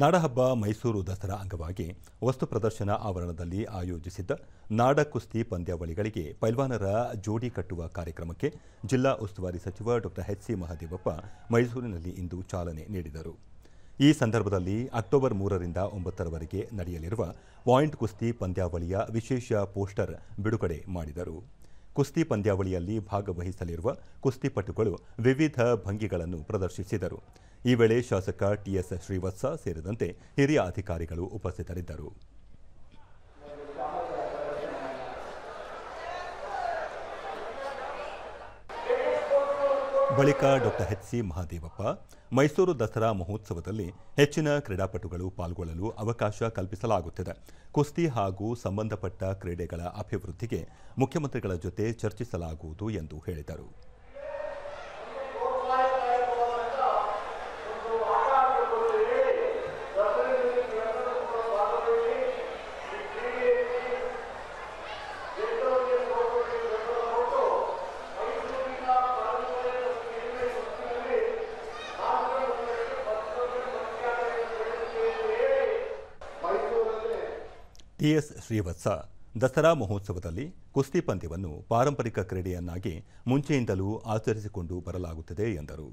ನಾಡಹಬ್ಬ ಮೈಸೂರು ದಸರಾ ಅಂಗವಾಗಿ ವಸ್ತು ಪ್ರದರ್ಶನ ಆವರಣದಲ್ಲಿ ಆಯೋಜಿಸಿದ್ದ ನಾಡ ಕುಸ್ತಿ ಪಂದ್ಯಾವಳಿಗಳಿಗೆ ಪೈಲ್ವಾನರ ಜೋಡಿ ಕಟ್ಟುವ ಕಾರ್ಯಕ್ರಮಕ್ಕೆ ಜಿಲ್ಲಾ ಉಸ್ತುವಾರಿ ಸಚಿವ ಡಾ ಸಿ ಮಹದೇವಪ್ಪ ಮೈಸೂರಿನಲ್ಲಿ ಇಂದು ಚಾಲನೆ ನೀಡಿದರು ಈ ಸಂದರ್ಭದಲ್ಲಿ ಅಕ್ಟೋಬರ್ ಮೂರರಿಂದ ಒಂಬತ್ತರವರೆಗೆ ನಡೆಯಲಿರುವ ವಾಯಿಂಟ್ ಕುಸ್ತಿ ಪಂದ್ಯಾವಳಿಯ ವಿಶೇಷ ಪೋಸ್ಟರ್ ಬಿಡುಗಡೆ ಮಾಡಿದರು ಕುಸ್ತಿ ಪಂದ್ಯಾವಳಿಯಲ್ಲಿ ಭಾಗವಹಿಸಲಿರುವ ಕುಸ್ತಿಪಟುಗಳು ವಿವಿಧ ಭಂಗಿಗಳನ್ನು ಪ್ರದರ್ಶಿಸಿದರು ಈ ವೇಳೆ ಶಾಸಕ ಟಿಎಸ್ ಶ್ರೀವತ್ಸ ಸೇರಿದಂತೆ ಹಿರಿಯ ಅಧಿಕಾರಿಗಳು ಉಪಸ್ಥಿತರಿದ್ದರು ಬಳಿಕ doctor H C Mahadevappa Mysuru Dasara ಮಹೋತ್ಸವದಲ್ಲಿ ಹೆಚ್ಚಿನ ಕ್ರೀಡಾಪಟುಗಳು ಪಾಲ್ಗೊಳ್ಳಲು ಅವಕಾಶ ಕಲ್ಪಿಸಲಾಗುತ್ತಿದೆ ಕುಸ್ತಿ ಹಾಗೂ ಸಂಬಂಧಪಟ್ಟ ಕ್ರೀಡೆಗಳ ಅಭಿವೃದ್ಧಿಗೆ ಮುಖ್ಯಮಂತ್ರಿಗಳ ಜೊತೆ ಚರ್ಚಿಸಲಾಗುವುದು ಎಂದು ಹೇಳಿದರು ಟಿಎಸ್ ಶ್ರೀವತ್ಸ ದಸರಾ ಮಹೋತ್ಸವದಲ್ಲಿ ಕುಸ್ತಿ ಪಂದ್ಯವನ್ನು ಪಾರಂಪರಿಕ ಕ್ರೀಡೆಯನ್ನಾಗಿ ಮುಂಚೆಯಿಂದಲೂ ಆಚರಿಸಿಕೊಂಡು ಬರಲಾಗುತ್ತದೆ ಎಂದರು